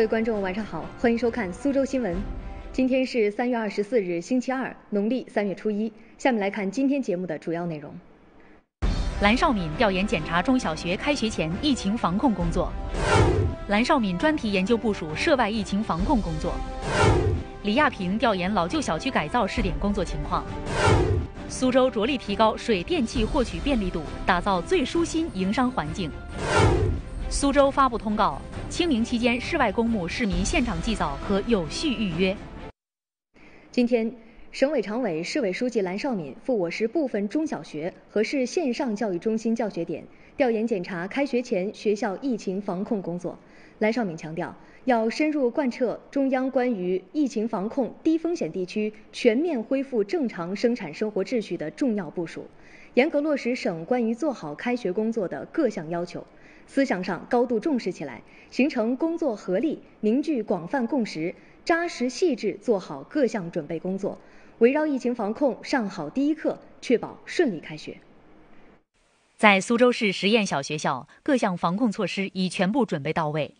各位观众，晚上好，欢迎收看苏州新闻。今天是三月二十四日，星期二，农历三月初一。下面来看今天节目的主要内容。蓝少敏调研检查中小学开学前疫情防控工作，蓝少敏专题研究部署涉外疫情防控工作。李亚平调研老旧小区改造试点工作情况。苏州着力提高水电气获取便利度，打造最舒心营商环境。苏州发布通告：清明期间，室外公墓市民现场祭扫和有序预约。今天，省委常委、市委书记蓝绍敏赴我市部分中小学和市线上教育中心教学点调研检查开学前学校疫情防控工作。蓝绍敏强调，要深入贯彻中央关于疫情防控低风险地区全面恢复正常生产生活秩序的重要部署，严格落实省关于做好开学工作的各项要求。思想上高度重视起来，形成工作合力，凝聚广泛共识，扎实细致做好各项准备工作，围绕疫情防控上好第一课，确保顺利开学。在苏州市实验小学校，各项防控措施已全部准备到位。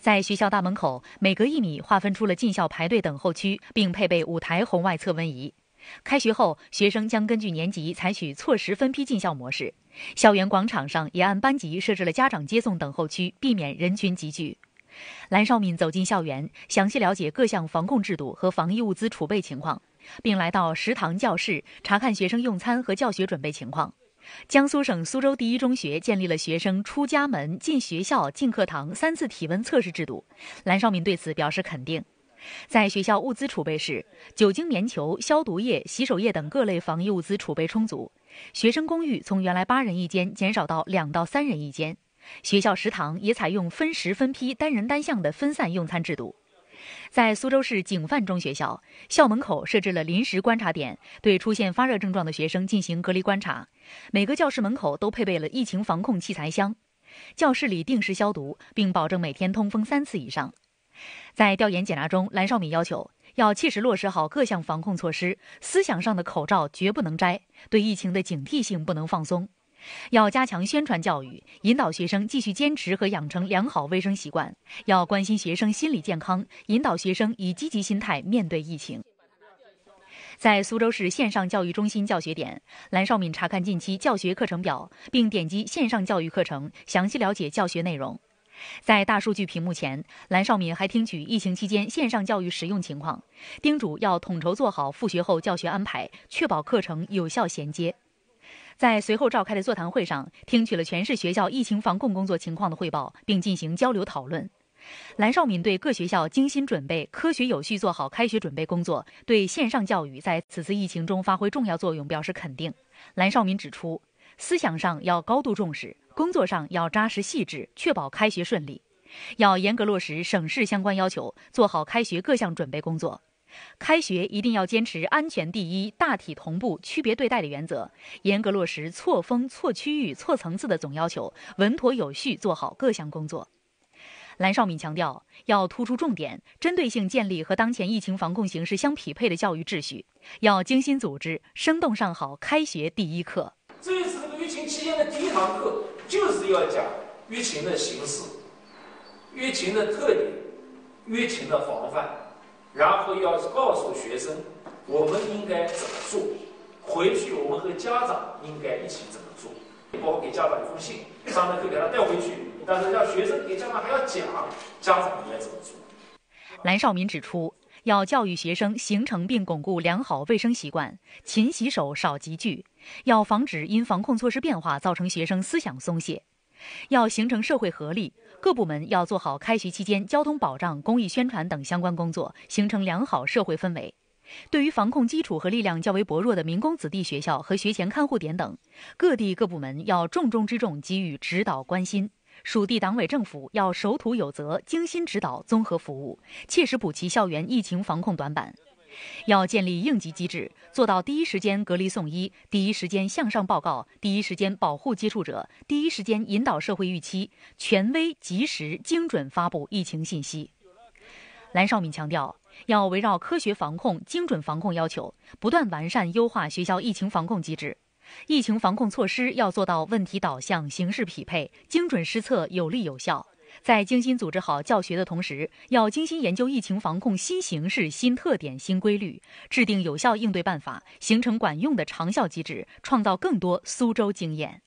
在学校大门口，每隔一米划分出了进校排队等候区，并配备五台红外测温仪。开学后，学生将根据年级采取错时分批进校模式。校园广场上也按班级设置了家长接送等候区，避免人群集聚。蓝绍敏走进校园，详细了解各项防控制度和防疫物资储备情况，并来到食堂、教室，查看学生用餐和教学准备情况。江苏省苏州第一中学建立了学生出家门、进学校、进课堂三次体温测试制度，蓝绍敏对此表示肯定。在学校物资储备室，酒精棉球、消毒液、洗手液等各类防疫物资储备充足。学生公寓从原来八人一间减少到两到三人一间，学校食堂也采用分时分批、单人单向的分散用餐制度。在苏州市景范中学校，校门口设置了临时观察点，对出现发热症状的学生进行隔离观察。每个教室门口都配备了疫情防控器材箱，教室里定时消毒，并保证每天通风三次以上。在调研检查中，蓝绍敏要求。要切实落实好各项防控措施，思想上的口罩绝不能摘，对疫情的警惕性不能放松。要加强宣传教育，引导学生继续坚持和养成良好卫生习惯。要关心学生心理健康，引导学生以积极心态面对疫情。在苏州市线上教育中心教学点，蓝少敏查看近期教学课程表，并点击线上教育课程，详细了解教学内容。在大数据屏幕前，蓝少敏还听取疫情期间线上教育使用情况，叮嘱要统筹做好复学后教学安排，确保课程有效衔接。在随后召开的座谈会上，听取了全市学校疫情防控工作情况的汇报，并进行交流讨论。蓝少敏对各学校精心准备、科学有序做好开学准备工作，对线上教育在此次疫情中发挥重要作用表示肯定。蓝少敏指出，思想上要高度重视。工作上要扎实细致，确保开学顺利；要严格落实省市相关要求，做好开学各项准备工作。开学一定要坚持安全第一、大体同步、区别对待的原则，严格落实错峰、错区域、错层次的总要求，稳妥有序做好各项工作。蓝绍敏强调，要突出重点，针对性建立和当前疫情防控形势相匹配的教育秩序；要精心组织，生动上好开学第一课。这次这个疫情期间的第一堂课。就是要讲疫情的形势、疫情的特点、疫情的防范，然后要告诉学生我们应该怎么做。回去我们和家长应该一起怎么做。包括给家长一封信，上的课给他带回去，但是让学生给家长还要讲，家长应该怎么做。蓝绍民指出。要教育学生形成并巩固良好卫生习惯，勤洗手，少集聚；要防止因防控措施变化造成学生思想松懈；要形成社会合力，各部门要做好开学期间交通保障、公益宣传等相关工作，形成良好社会氛围。对于防控基础和力量较为薄弱的民工子弟学校和学前看护点等，各地各部门要重中之重给予指导关心。属地党委政府要守土有责，精心指导，综合服务，切实补齐校园疫情防控短板。要建立应急机制，做到第一时间隔离送医，第一时间向上报告，第一时间保护接触者，第一时间引导社会预期，权威、及时、精准发布疫情信息。蓝绍敏强调，要围绕科学防控、精准防控要求，不断完善优化学校疫情防控机制。疫情防控措施要做到问题导向、形势匹配、精准施策、有力有效。在精心组织好教学的同时，要精心研究疫情防控新形势、新特点、新规律，制定有效应对办法，形成管用的长效机制，创造更多苏州经验。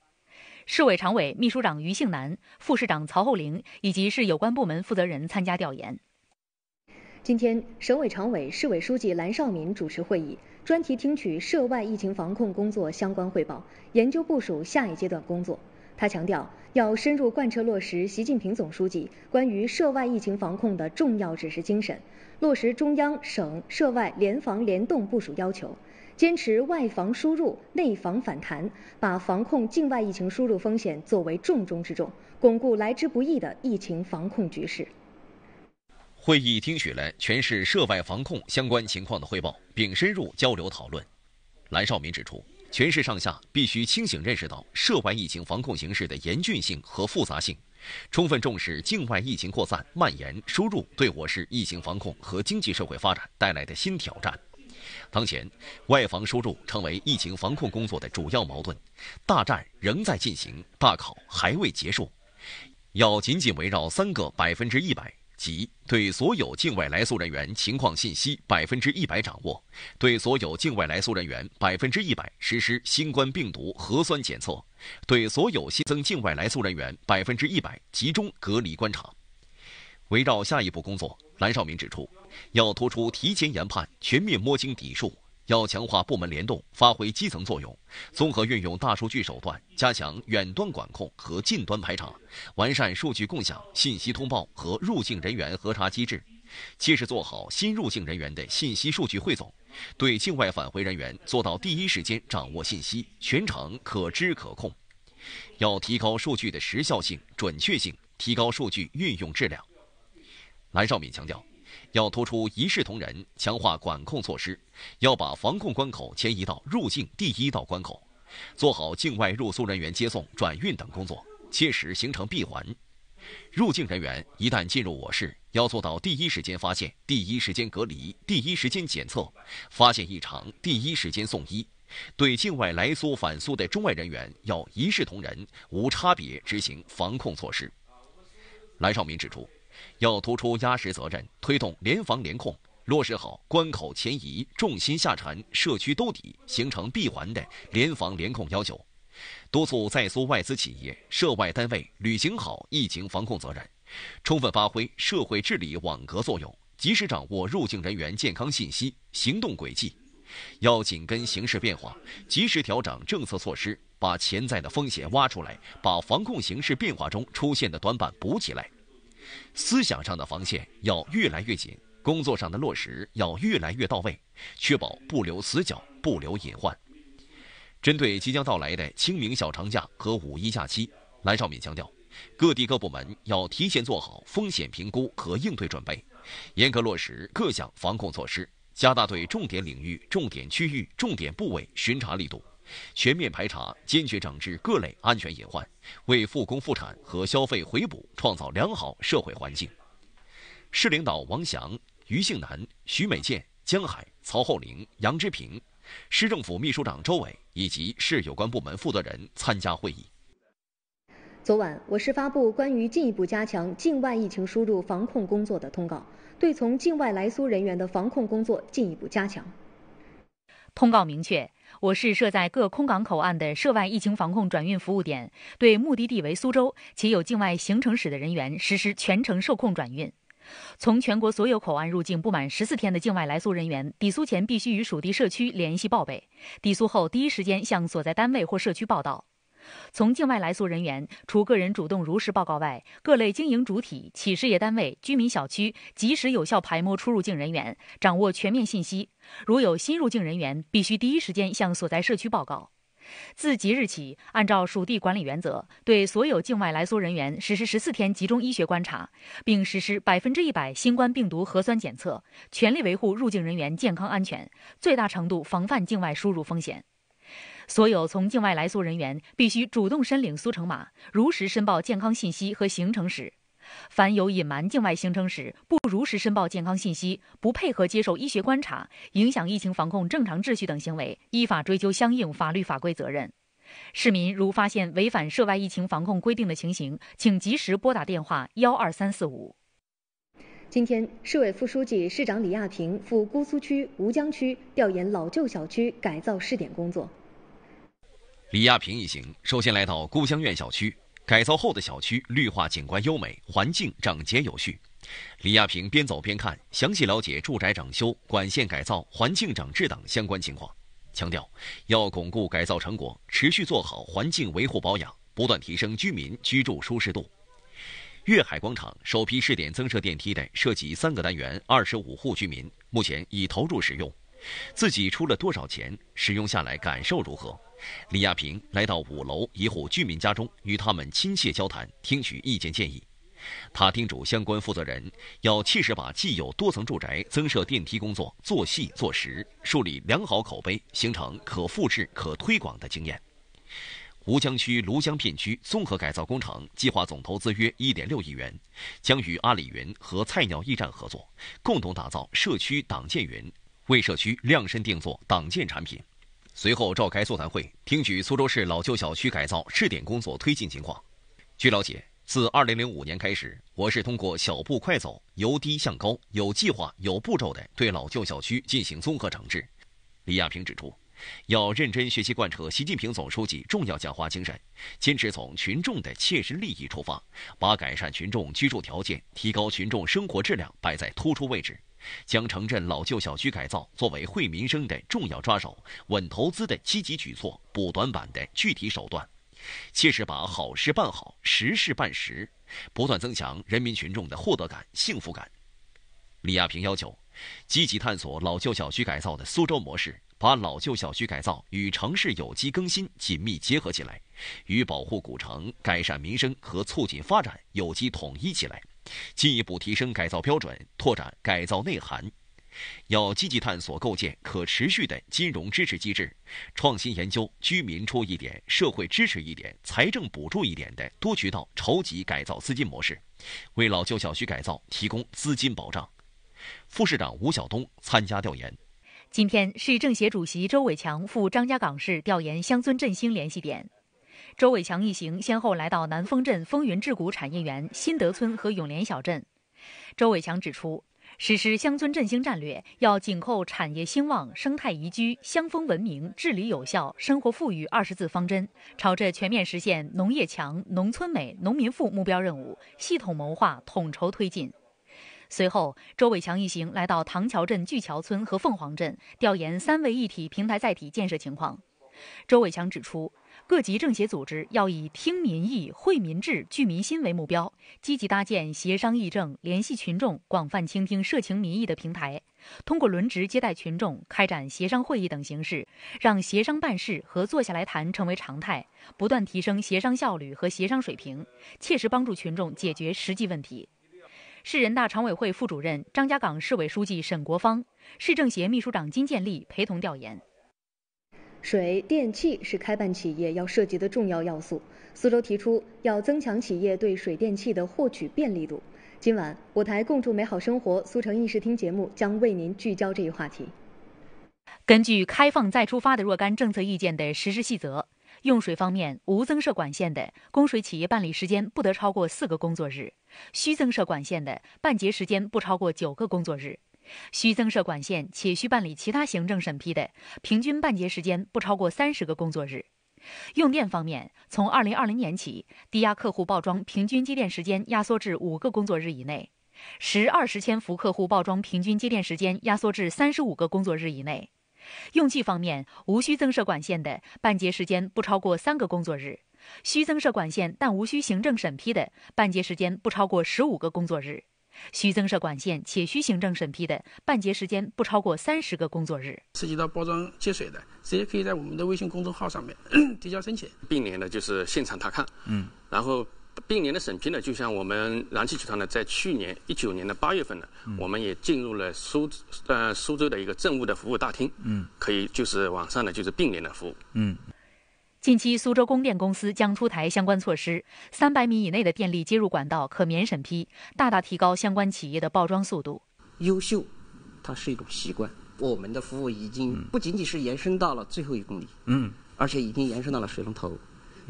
市委常委、秘书长于庆南，副市长曹厚灵以及市有关部门负责人参加调研。今天，省委常委、市委书记蓝绍敏主持会议，专题听取涉外疫情防控工作相关汇报，研究部署下一阶段工作。他强调，要深入贯彻落实习近平总书记关于涉外疫情防控的重要指示精神，落实中央、省涉外联防联动部署要求，坚持外防输入、内防反弹，把防控境外疫情输入风险作为重中之重，巩固来之不易的疫情防控局势。会议听取了全市涉外防控相关情况的汇报，并深入交流讨论。蓝少明指出，全市上下必须清醒认识到涉外疫情防控形势的严峻性和复杂性，充分重视境外疫情扩散蔓延、输入对我市疫情防控和经济社会发展带来的新挑战。当前，外防输入成为疫情防控工作的主要矛盾，大战仍在进行，大考还未结束，要紧紧围绕三个百分之一百。即对所有境外来苏人员情况信息百分之一百掌握，对所有境外来苏人员百分之一百实施新冠病毒核酸检测，对所有新增境外来苏人员百分之一百集中隔离观察。围绕下一步工作，蓝绍明指出，要突出提前研判，全面摸清底数。要强化部门联动，发挥基层作用，综合运用大数据手段，加强远端管控和近端排查，完善数据共享、信息通报和入境人员核查机制，切实做好新入境人员的信息数据汇总，对境外返回人员做到第一时间掌握信息，全程可知可控。要提高数据的时效性、准确性，提高数据运用质量。蓝绍敏强调。要突出一视同仁，强化管控措施，要把防控关口迁移到入境第一道关口，做好境外入苏人员接送、转运等工作，切实形成闭环。入境人员一旦进入我市，要做到第一时间发现、第一时间隔离、第一时间检测，发现异常第一时间送医。对境外来苏返苏的中外人员，要一视同仁、无差别执行防控措施。蓝绍明指出。要突出压实责任，推动联防联控，落实好关口前移、重心下沉、社区兜底，形成闭环的联防联控要求。督促在苏外资企业、涉外单位履行好疫情防控责任，充分发挥社会治理网格作用，及时掌握入境人员健康信息、行动轨迹。要紧跟形势变化，及时调整政策措施，把潜在的风险挖出来，把防控形势变化中出现的短板补起来。思想上的防线要越来越紧，工作上的落实要越来越到位，确保不留死角、不留隐患。针对即将到来的清明小长假和五一假期，蓝绍敏强调，各地各部门要提前做好风险评估和应对准备，严格落实各项防控措施，加大对重点领域、重点区域、重点部位巡查力度。全面排查，坚决整治各类安全隐患，为复工复产和消费回补创造良好社会环境。市领导王翔、余庆南、徐美建、江海、曹厚陵、杨志平，市政府秘书长周伟以及市有关部门负责人参加会议。昨晚，我市发布关于进一步加强境外疫情输入防控工作的通告，对从境外来苏人员的防控工作进一步加强。通告明确，我市设在各空港口岸的涉外疫情防控转运服务点，对目的地为苏州且有境外行程史的人员实施全程受控转运。从全国所有口岸入境不满十四天的境外来苏人员，抵苏前必须与属地社区联系报备，抵苏后第一时间向所在单位或社区报道。从境外来苏人员，除个人主动如实报告外，各类经营主体、企事业单位、居民小区及时有效排摸出入境人员，掌握全面信息。如有新入境人员，必须第一时间向所在社区报告。自即日起，按照属地管理原则，对所有境外来苏人员实施十四天集中医学观察，并实施百分之一百新冠病毒核酸检测，全力维护入境人员健康安全，最大程度防范境外输入风险。所有从境外来苏人员必须主动申领苏城码，如实申报健康信息和行程史。凡有隐瞒境外行程史、不如实申报健康信息、不配合接受医学观察、影响疫情防控正常秩序等行为，依法追究相应法律法规责任。市民如发现违反涉外疫情防控规定的情形，请及时拨打电话幺二三四五。今天，市委副书记、市长李亚平赴姑苏区、吴江区调研老旧小区改造试点工作。李亚平一行首先来到故乡苑小区，改造后的小区绿化景观优美，环境整洁有序。李亚平边走边看，详细了解住宅整修、管线改造、环境整治等相关情况，强调要巩固改造成果，持续做好环境维护保养，不断提升居民居住舒适度。粤海广场首批试点增设电梯的涉及三个单元，二十五户居民目前已投入使用。自己出了多少钱？使用下来感受如何？李亚平来到五楼一户居民家中，与他们亲切交谈，听取意见建议。他叮嘱相关负责人，要切实把既有多层住宅增设电梯工作做细做实，树立良好口碑，形成可复制、可推广的经验。吴江区庐江片区综合改造工程计划总投资约1.6亿元，将与阿里云和菜鸟驿站合作，共同打造社区党建云。为社区量身定做党建产品，随后召开座谈会，听取苏州市老旧小区改造试点工作推进情况。据了解，自2005年开始，我市通过小步快走、由低向高、有计划、有步骤地对老旧小区进行综合整治。李亚平指出。要认真学习贯彻习近平总书记重要讲话精神，坚持从群众的切身利益出发，把改善群众居住条件、提高群众生活质量摆在突出位置，将城镇老旧小区改造作为惠民生的重要抓手、稳投资的积极举措、补短板的具体手段，切实把好事办好、实事办实，不断增强人民群众的获得感、幸福感。李亚平要求，积极探索老旧小区改造的苏州模式。把老旧小区改造与城市有机更新紧密结合起来，与保护古城、改善民生和促进发展有机统一起来，进一步提升改造标准，拓展改造内涵。要积极探索构建可持续的金融支持机制，创新研究居民出一点、社会支持一点、财政补助一点的多渠道筹集改造资金模式，为老旧小区改造提供资金保障。副市长吴晓东参加调研。今天，市政协主席周伟强赴张家港市调研乡村振兴联系点。周伟强一行先后来到南丰镇风云智谷产业园、新德村和永联小镇。周伟强指出，实施乡村振兴战略，要紧扣产业兴旺、生态宜居、乡风文明、治理有效、生活富裕二十字方针，朝着全面实现农业强、农村美、农民富目标任务，系统谋划、统筹推进。随后，周伟强一行来到唐桥镇巨桥村和凤凰镇，调研“三位一体”平台载体建设情况。周伟强指出，各级政协组织要以听民意、惠民智、聚民心为目标，积极搭建协商议政、联系群众、广泛倾听社情民意的平台，通过轮值接待群众、开展协商会议等形式，让协商办事和坐下来谈成为常态，不断提升协商效率和协商水平，切实帮助群众解决实际问题。市人大常委会副主任、张家港市委书记沈国芳，市政协秘书长金建立陪同调研。水电气是开办企业要涉及的重要要素，苏州提出要增强企业对水电气的获取便利度。今晚，我台“共筑美好生活，苏城议事厅”节目将为您聚焦这一话题。根据《开放再出发》的若干政策意见的实施细则。用水方面，无增设管线的供水企业办理时间不得超过四个工作日；需增设管线的，办结时间不超过九个工作日；需增设管线且需办理其他行政审批的，平均办结时间不超过三十个工作日。用电方面，从二零二零年起，低压客户报装平均接电时间压缩至五个工作日以内；十、二十千伏客户报装平均接电时间压缩至三十五个工作日以内。用气方面，无需增设管线的，办结时间不超过三个工作日；需增设管线但无需行政审批的，办结时间不超过十五个工作日；需增设管线且需行政审批的，办结时间不超过三十个工作日。涉及到包装接水的，直接可以在我们的微信公众号上面 提交申请，并联的就是现场查看，嗯，然后。并联的审批呢，就像我们燃气集团呢，在去年一九年的八月份呢，我们也进入了苏呃苏州的一个政务的服务大厅，嗯，可以就是网上呢，就是并联的服务，嗯。近期，苏州供电公司将出台相关措施，三百米以内的电力接入管道可免审批，大大提高相关企业的报装速度。优秀，它是一种习惯。我们的服务已经不仅仅是延伸到了最后一公里，嗯，而且已经延伸到了水龙头、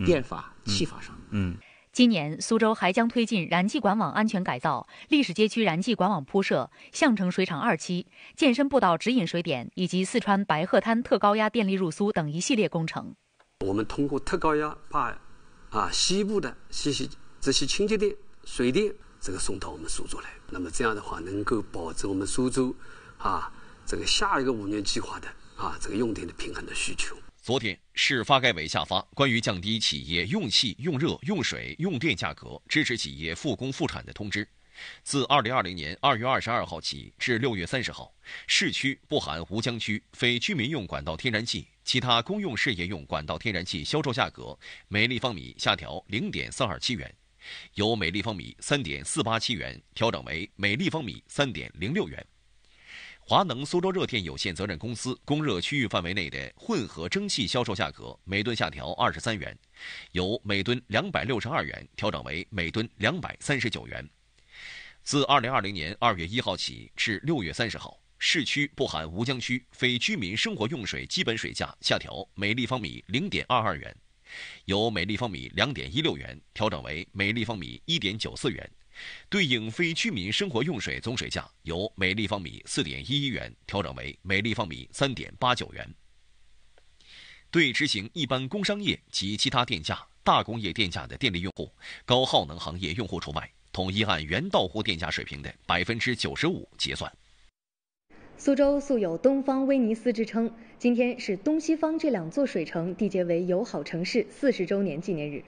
电法、气法上，嗯。今年，苏州还将推进燃气管网安全改造、历史街区燃气管网铺设、相城水厂二期、健身步道直饮水点以及四川白鹤滩特高压电力入苏等一系列工程。我们通过特高压把，啊，西部的这些这些清洁电、水电这个送到我们苏州来，那么这样的话，能够保证我们苏州，啊，这个下一个五年计划的啊这个用电的平衡的需求。昨天，市发改委下发关于降低企业用气、用热、用水、用电价格，支持企业复工复产的通知。自2020年2月22号起至6月30号，市区不含吴江区非居民用管道天然气，其他公用事业用管道天然气销售价格每立方米下调0.427元，由每立方米3.487元调整为每立方米3.06元。华能苏州热电有限责任公司供热区域范围内的混合蒸汽销售价格每吨下调二十三元，由每吨两百六十二元调整为每吨两百三十九元。自二零二零年二月一号起至六月三十号，市区不含吴江区非居民生活用水基本水价下调每立方米零点二二元，由每立方米两点一六元调整为每立方米一点九四元。对应非居民生活用水总水价由每立方米四点一一元调整为每立方米三点八九元。对执行一般工商业及其他电价、大工业电价的电力用户、高耗能行业用户除外，统一按原到户电价水平的百分之九十五结算。苏州素有“东方威尼斯”之称，今天是东西方这两座水城缔结为友好城市四十周年纪念日。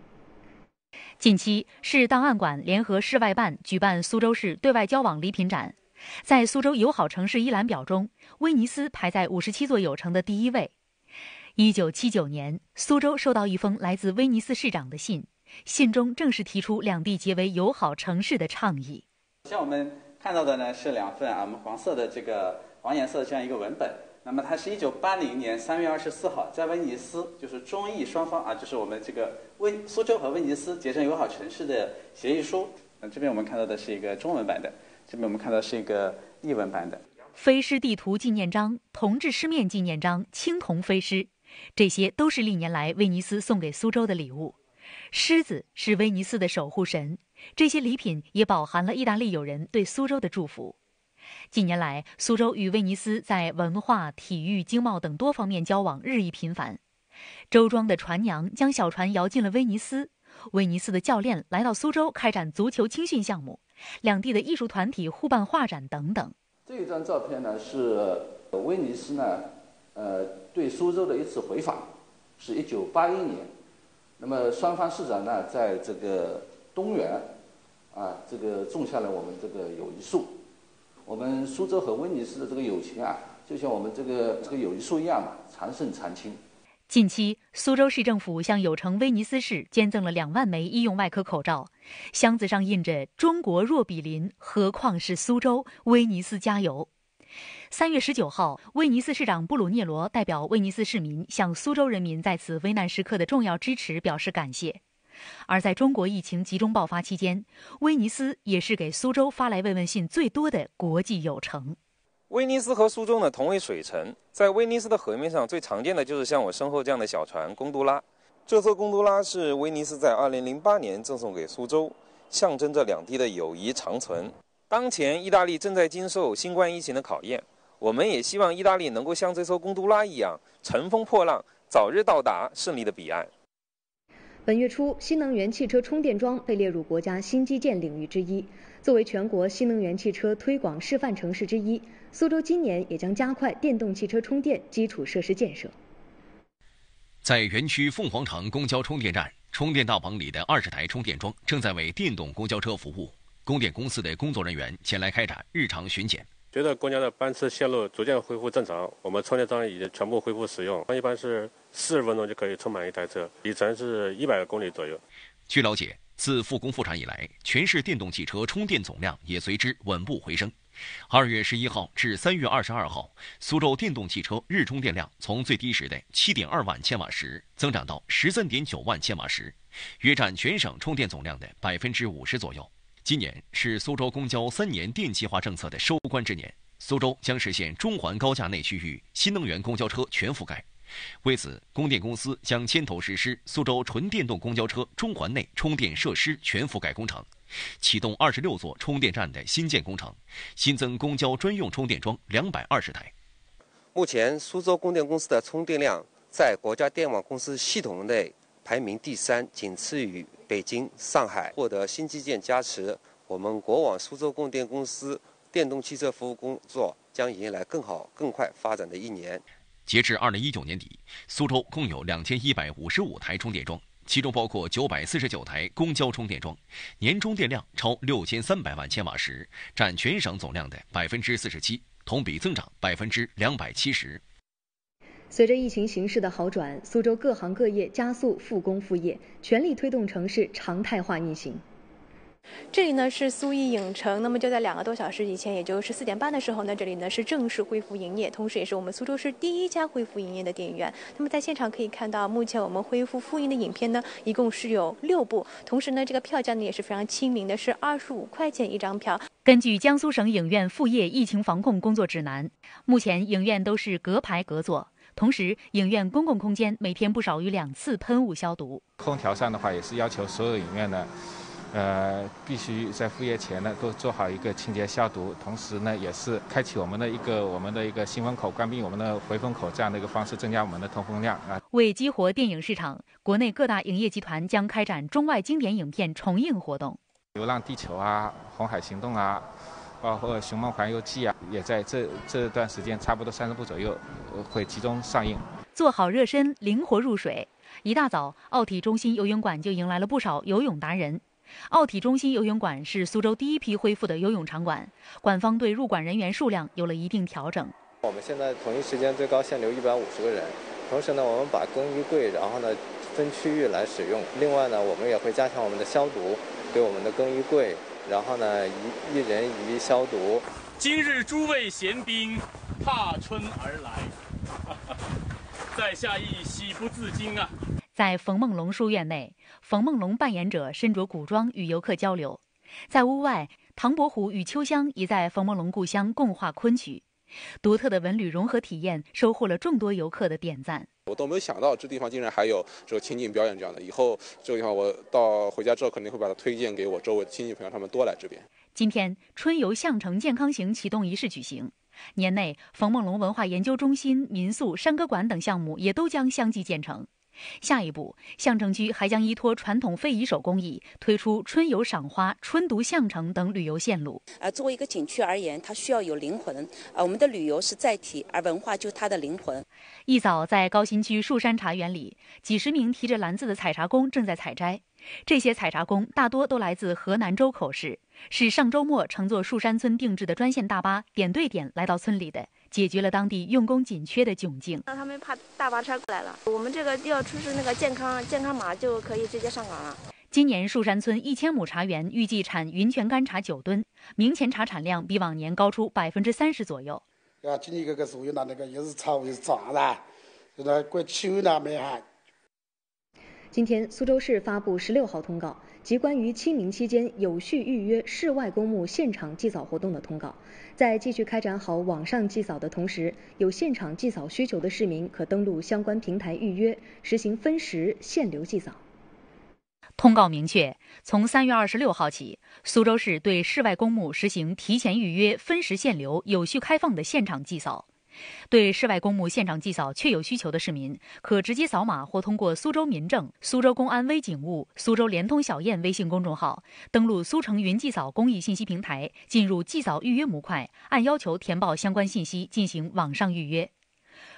近期，市档案馆联合市外办举办苏州市对外交往礼品展。在苏州友好城市一览表中，威尼斯排在五十七座友城的第一位。一九七九年，苏州收到一封来自威尼斯市长的信，信中正式提出两地结为友好城市的倡议。像我们看到的呢，是两份啊，我们黄色的这个黄颜色这样一个文本。那么，它是一九八零年三月二十四号在威尼斯，就是中意双方啊，就是我们这个威苏州和威尼斯结成友好城市的协议书。那这边我们看到的是一个中文版的，这边我们看到是一个译文版的。飞狮地图纪念章、铜制狮面纪念章、青铜飞狮，这些都是历年来威尼斯送给苏州的礼物。狮子是威尼斯的守护神，这些礼品也饱含了意大利友人对苏州的祝福。近年来，苏州与威尼斯在文化、体育、经贸等多方面交往日益频繁。周庄的船娘将小船摇进了威尼斯，威尼斯的教练来到苏州开展足球青训项目，两地的艺术团体互办画展等等。这张照片呢是威尼斯呢，呃，对苏州的一次回访，是一九八一年。那么双方市长呢在这个东园，啊，这个种下了我们这个友谊树。我们苏州和威尼斯的这个友情啊，就像我们这个这个友谊树一样嘛，长盛长青。近期，苏州市政府向友城威尼斯市捐赠了两万枚医用外科口罩，箱子上印着“中国若比邻，何况是苏州威尼斯加油”。三月十九号，威尼斯市长布鲁涅罗代表威尼斯市民向苏州人民在此危难时刻的重要支持表示感谢。而在中国疫情集中爆发期间，威尼斯也是给苏州发来慰问信最多的国际友城。威尼斯和苏州呢，同为水城，在威尼斯的河面上，最常见的就是像我身后这样的小船——贡都拉。这艘贡都拉是威尼斯在2008年赠送给苏州，象征着两地的友谊长存。当前，意大利正在经受新冠疫情的考验，我们也希望意大利能够像这艘贡都拉一样，乘风破浪，早日到达胜利的彼岸。本月初，新能源汽车充电桩被列入国家新基建领域之一。作为全国新能源汽车推广示范城市之一，苏州今年也将加快电动汽车充电基础设施建设。在园区凤凰城公交充电站，充电大棚里的二十台充电桩正在为电动公交车服务。供电公司的工作人员前来开展日常巡检。随着公交的班次线路逐渐恢复正常，我们充电桩已经全部恢复使用。它一般是四十分钟就可以充满一台车，里程是一百公里左右。据了解，自复工复产以来，全市电动汽车充电总量也随之稳步回升。二月十一号至三月二十二号，苏州电动汽车日充电量从最低时的七点二万千瓦时增长到十三点九万千瓦时，约占全省充电总量的百分之五十左右。今年是苏州公交三年电气化政策的收官之年，苏州将实现中环高架内区域新能源公交车全覆盖。为此，供电公司将牵头实施苏州纯电动公交车中环内充电设施全覆盖工程，启动二十六座充电站的新建工程，新增公交专用充电桩两百二十台。目前，苏州供电公司的充电量在国家电网公司系统内。排名第三，仅次于北京、上海。获得新基建加持，我们国网苏州供电公司电动汽车服务工作将迎来更好、更快发展的一年。截至二零一九年底，苏州共有两千一百五十五台充电桩，其中包括九百四十九台公交充电桩，年充电量超六千三百万千瓦时，占全省总量的百分之四十七，同比增长百分之两百七十。随着疫情形势的好转，苏州各行各业加速复工复业，全力推动城市常态化运行。这里呢是苏艺影城，那么就在两个多小时以前，也就是四点半的时候呢，这里呢是正式恢复营业，同时也是我们苏州市第一家恢复营业的电影院。那么在现场可以看到，目前我们恢复复映的影片呢，一共是有六部，同时呢这个票价呢也是非常亲民的，是二十五块钱一张票。根据江苏省影院复业疫情防控工作指南，目前影院都是隔排隔座。同时，影院公共空间每天不少于两次喷雾消毒。空调上的话，也是要求所有影院呢，呃，必须在复业前呢都做好一个清洁消毒，同时呢，也是开启我们的一个我们的一个新风口，关闭我们的回风口这样的一个方式，增加我们的通风量啊。为激活电影市场，国内各大影业集团将开展中外经典影片重映活动，《流浪地球》啊，《红海行动》啊。包括《熊猫环游记》啊，也在这这段时间差不多三十部左右，会集中上映。做好热身，灵活入水。一大早，奥体中心游泳馆就迎来了不少游泳达人。奥体中心游泳馆是苏州第一批恢复的游泳场馆，馆方对入馆人员数量有了一定调整。我们现在统一时间，最高限流一百五十个人。同时呢，我们把更衣柜，然后呢分区域来使用。另外呢，我们也会加强我们的消毒，对我们的更衣柜。然后呢，一一人一消毒。今日诸位贤宾，踏春而来，在下亦喜不自禁啊！在冯梦龙书院内，冯梦龙扮演者身着古装与游客交流。在屋外，唐伯虎与秋香已在冯梦龙故乡共话昆曲。独特的文旅融合体验收获了众多游客的点赞。我都没有想到这地方竟然还有这个情景表演这样的，以后这个地方我到回家之后肯定会把它推荐给我周围的亲戚朋友，他们多来这边。今天春游项城健康行启动仪式举行，年内冯梦龙文化研究中心、民宿、山歌馆等项目也都将相继建成。下一步，相城区还将依托传统非遗手工艺，推出春游赏花、春读相城等旅游线路。啊，作为一个景区而言，它需要有灵魂。啊，我们的旅游是载体，而文化就是它的灵魂。一早，在高新区树山茶园里，几十名提着篮子的采茶工正在采摘。这些采茶工大多都来自河南周口市，是上周末乘坐树山村定制的专线大巴，点对点来到村里的。解决了当地用工紧缺的窘境。那他们怕大巴车过来了，我们这个要出示那个健康健康码就可以直接上岗了。今年树山村一千亩茶园预计产云泉干茶九吨，明前茶产量比往年高出百分之三十左右。啊，今年这个茶叶哪那个也是超也是常了，那怪气候那面哈。今天，苏州市发布十六号通告及关于清明期间有序预约室外公墓现场祭扫活动的通告。在继续开展好网上祭扫的同时，有现场祭扫需求的市民可登录相关平台预约，实行分时限流祭扫。通告明确，从三月二十六号起，苏州市对室外公墓实行提前预约、分时限流、有序开放的现场祭扫。对室外公墓现场祭扫确有需求的市民，可直接扫码或通过“苏州民政”“苏州公安微警务”“苏州联通小燕”微信公众号，登录“苏城云祭扫”公益信息平台，进入祭扫预约模块，按要求填报相关信息进行网上预约。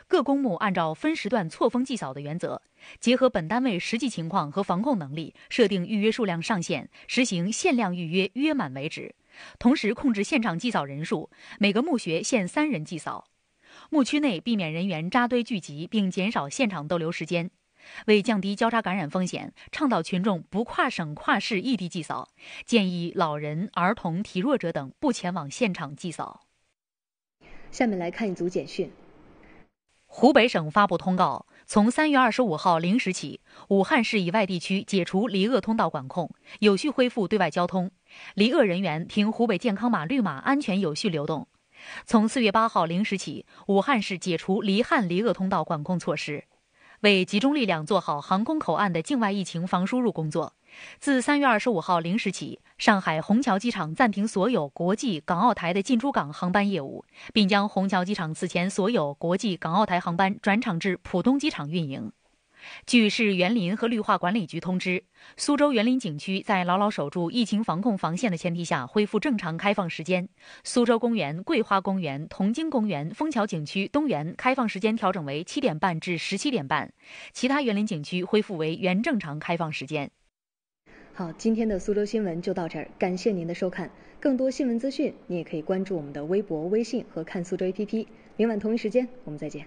各公墓按照分时段错峰祭扫的原则，结合本单位实际情况和防控能力，设定预约数量上限，实行限量预约，约满为止。同时控制现场祭扫人数，每个墓穴限三人祭扫。墓区内避免人员扎堆聚集，并减少现场逗留时间，为降低交叉感染风险，倡导群众不跨省跨市异地祭扫，建议老人、儿童、体弱者等不前往现场祭扫。下面来看一组简讯：湖北省发布通告，从三月二十五号零时起，武汉市以外地区解除离鄂通道管控，有序恢复对外交通，离鄂人员凭湖北健康码绿码安全有序流动。从四月八号零时起，武汉市解除离汉离鄂通道管控措施，为集中力量做好航空口岸的境外疫情防输入工作。自三月二十五号零时起，上海虹桥机场暂停所有国际港澳台的进出港航班业务，并将虹桥机场此前所有国际港澳台航班转场至浦东机场运营。据市园林和绿化管理局通知，苏州园林景区在牢牢守住疫情防控防线的前提下，恢复正常开放时间。苏州公园、桂花公园、桐泾公园、枫桥景区、东园开放时间调整为七点半至十七点半，其他园林景区恢复为原正常开放时间。好，今天的苏州新闻就到这儿，感谢您的收看。更多新闻资讯，你也可以关注我们的微博、微信和看苏州 APP。明晚同一时间，我们再见。